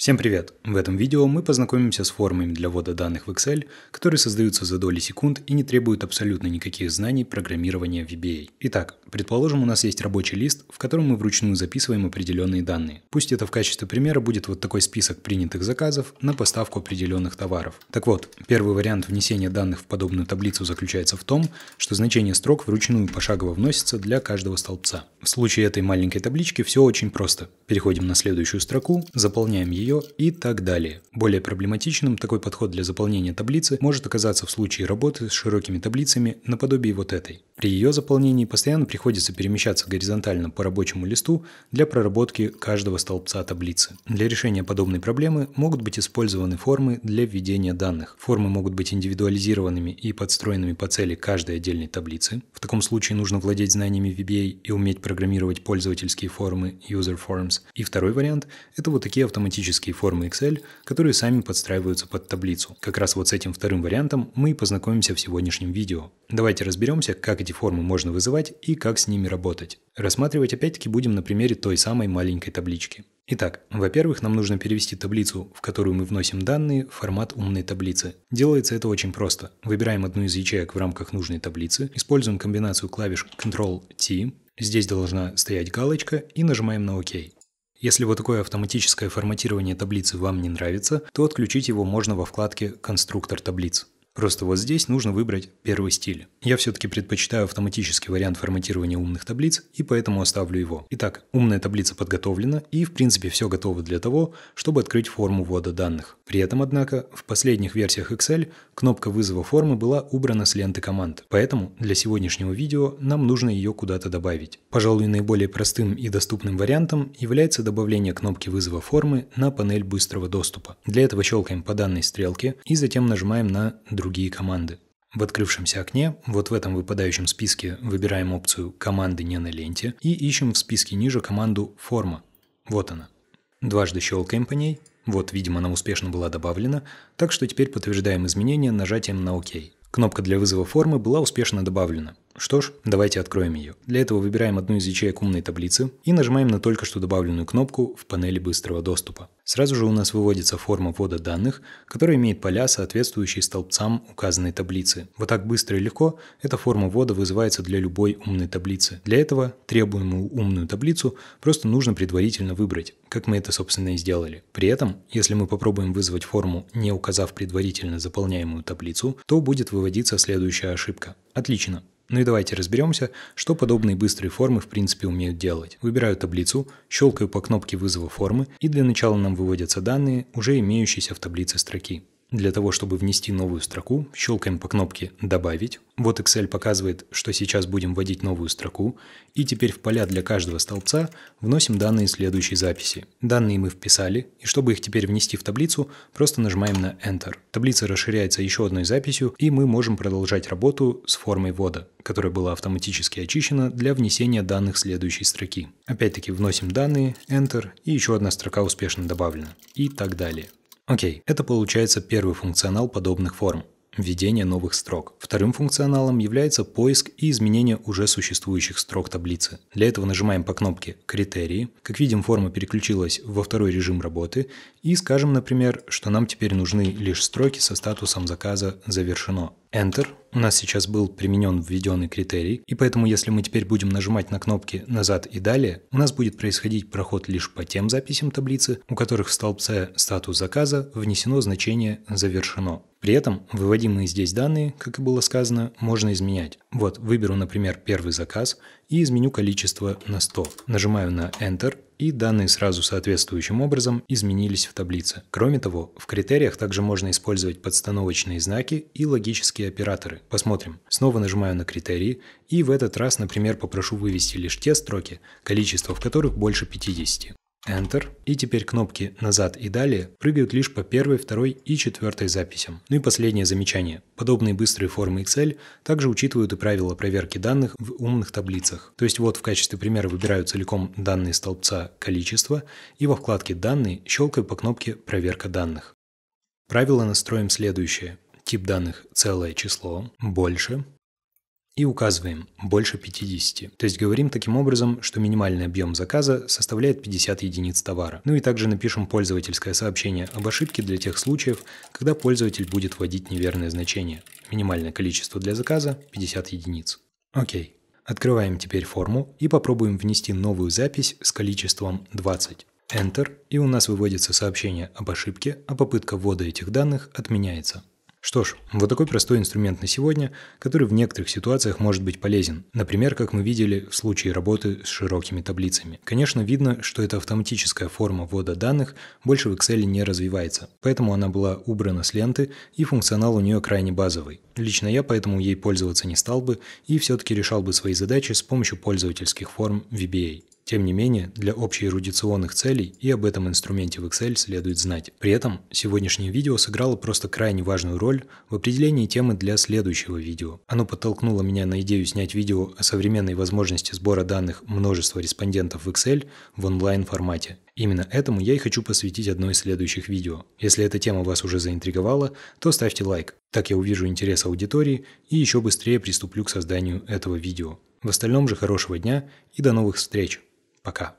Всем привет! В этом видео мы познакомимся с формами для ввода данных в Excel, которые создаются за доли секунд и не требуют абсолютно никаких знаний программирования VBA. Итак, предположим, у нас есть рабочий лист, в котором мы вручную записываем определенные данные. Пусть это в качестве примера будет вот такой список принятых заказов на поставку определенных товаров. Так вот, первый вариант внесения данных в подобную таблицу заключается в том, что значение строк вручную пошагово вносится для каждого столбца. В случае этой маленькой таблички все очень просто. Переходим на следующую строку, заполняем ее и так далее. Более проблематичным такой подход для заполнения таблицы может оказаться в случае работы с широкими таблицами наподобие вот этой. При ее заполнении постоянно приходится перемещаться горизонтально по рабочему листу для проработки каждого столбца таблицы. Для решения подобной проблемы могут быть использованы формы для введения данных. Формы могут быть индивидуализированными и подстроенными по цели каждой отдельной таблицы. В таком случае нужно владеть знаниями VBA и уметь программировать пользовательские формы User Forms. И второй вариант – это вот такие автоматические формы Excel, которые сами подстраиваются под таблицу. Как раз вот с этим вторым вариантом мы и познакомимся в сегодняшнем видео. Давайте разберемся, как эти формы можно вызывать и как с ними работать. Рассматривать опять-таки будем на примере той самой маленькой таблички. Итак, во-первых, нам нужно перевести таблицу, в которую мы вносим данные, в формат умной таблицы. Делается это очень просто. Выбираем одну из ячеек в рамках нужной таблицы, используем комбинацию клавиш Ctrl-T, здесь должна стоять галочка и нажимаем на ОК. Если вот такое автоматическое форматирование таблицы вам не нравится, то отключить его можно во вкладке «Конструктор таблиц». Просто вот здесь нужно выбрать первый стиль. Я все-таки предпочитаю автоматический вариант форматирования умных таблиц, и поэтому оставлю его. Итак, умная таблица подготовлена, и в принципе все готово для того, чтобы открыть форму ввода данных. При этом, однако, в последних версиях Excel кнопка вызова формы была убрана с ленты команд, поэтому для сегодняшнего видео нам нужно ее куда-то добавить. Пожалуй, наиболее простым и доступным вариантом является добавление кнопки вызова формы на панель быстрого доступа. Для этого щелкаем по данной стрелке и затем нажимаем на друг другие команды. В открывшемся окне, вот в этом выпадающем списке, выбираем опцию «Команды не на ленте» и ищем в списке ниже команду «Форма». Вот она. Дважды щелкаем по ней, вот, видимо, она успешно была добавлена, так что теперь подтверждаем изменения нажатием на «Ок». Кнопка для вызова формы была успешно добавлена. Что ж, давайте откроем ее. Для этого выбираем одну из ячеек умной таблицы и нажимаем на только что добавленную кнопку в панели быстрого доступа. Сразу же у нас выводится форма ввода данных, которая имеет поля, соответствующие столбцам указанной таблицы. Вот так быстро и легко эта форма ввода вызывается для любой умной таблицы. Для этого требуемую умную таблицу просто нужно предварительно выбрать, как мы это, собственно, и сделали. При этом, если мы попробуем вызвать форму, не указав предварительно заполняемую таблицу, то будет выводиться следующая ошибка. Отлично. Ну и давайте разберемся, что подобные быстрые формы в принципе умеют делать. Выбираю таблицу, щелкаю по кнопке вызова формы и для начала нам выводятся данные, уже имеющиеся в таблице строки. Для того, чтобы внести новую строку, щелкаем по кнопке «Добавить». Вот Excel показывает, что сейчас будем вводить новую строку, и теперь в поля для каждого столбца вносим данные следующей записи. Данные мы вписали, и чтобы их теперь внести в таблицу, просто нажимаем на Enter. Таблица расширяется еще одной записью, и мы можем продолжать работу с формой ввода, которая была автоматически очищена для внесения данных следующей строки. Опять-таки вносим данные, Enter, и еще одна строка успешно добавлена, и так далее. Окей, это получается первый функционал подобных форм введение новых строк. Вторым функционалом является поиск и изменение уже существующих строк таблицы. Для этого нажимаем по кнопке «Критерии». Как видим, форма переключилась во второй режим работы. И скажем, например, что нам теперь нужны лишь строки со статусом заказа «Завершено». Enter. У нас сейчас был применен введенный критерий, и поэтому если мы теперь будем нажимать на кнопки «Назад» и «Далее», у нас будет происходить проход лишь по тем записям таблицы, у которых в столбце «Статус заказа» внесено значение «Завершено». При этом выводимые здесь данные, как и было сказано, можно изменять. Вот, выберу, например, первый заказ и изменю количество на 100. Нажимаю на Enter, и данные сразу соответствующим образом изменились в таблице. Кроме того, в критериях также можно использовать подстановочные знаки и логические операторы. Посмотрим. Снова нажимаю на критерии, и в этот раз, например, попрошу вывести лишь те строки, количество в которых больше 50. Enter, и теперь кнопки «Назад» и «Далее» прыгают лишь по первой, второй и четвертой записям. Ну и последнее замечание. Подобные быстрые формы Excel также учитывают и правила проверки данных в умных таблицах. То есть вот в качестве примера выбираю целиком данные столбца «Количество» и во вкладке «Данные» щелкаю по кнопке «Проверка данных». Правила настроим следующее. Тип данных – целое число, больше – и указываем «больше 50». То есть говорим таким образом, что минимальный объем заказа составляет 50 единиц товара. Ну и также напишем пользовательское сообщение об ошибке для тех случаев, когда пользователь будет вводить неверное значение. Минимальное количество для заказа – 50 единиц. Окей. Открываем теперь форму и попробуем внести новую запись с количеством 20. Enter, и у нас выводится сообщение об ошибке, а попытка ввода этих данных отменяется. Что ж, вот такой простой инструмент на сегодня, который в некоторых ситуациях может быть полезен. Например, как мы видели в случае работы с широкими таблицами. Конечно, видно, что эта автоматическая форма ввода данных больше в Excel не развивается, поэтому она была убрана с ленты и функционал у нее крайне базовый. Лично я поэтому ей пользоваться не стал бы и все-таки решал бы свои задачи с помощью пользовательских форм VBA. Тем не менее, для общей общеэрудиционных целей и об этом инструменте в Excel следует знать. При этом сегодняшнее видео сыграло просто крайне важную роль в определении темы для следующего видео. Оно подтолкнуло меня на идею снять видео о современной возможности сбора данных множества респондентов в Excel в онлайн-формате. Именно этому я и хочу посвятить одно из следующих видео. Если эта тема вас уже заинтриговала, то ставьте лайк. Так я увижу интерес аудитории и еще быстрее приступлю к созданию этого видео. В остальном же хорошего дня и до новых встреч! Пока.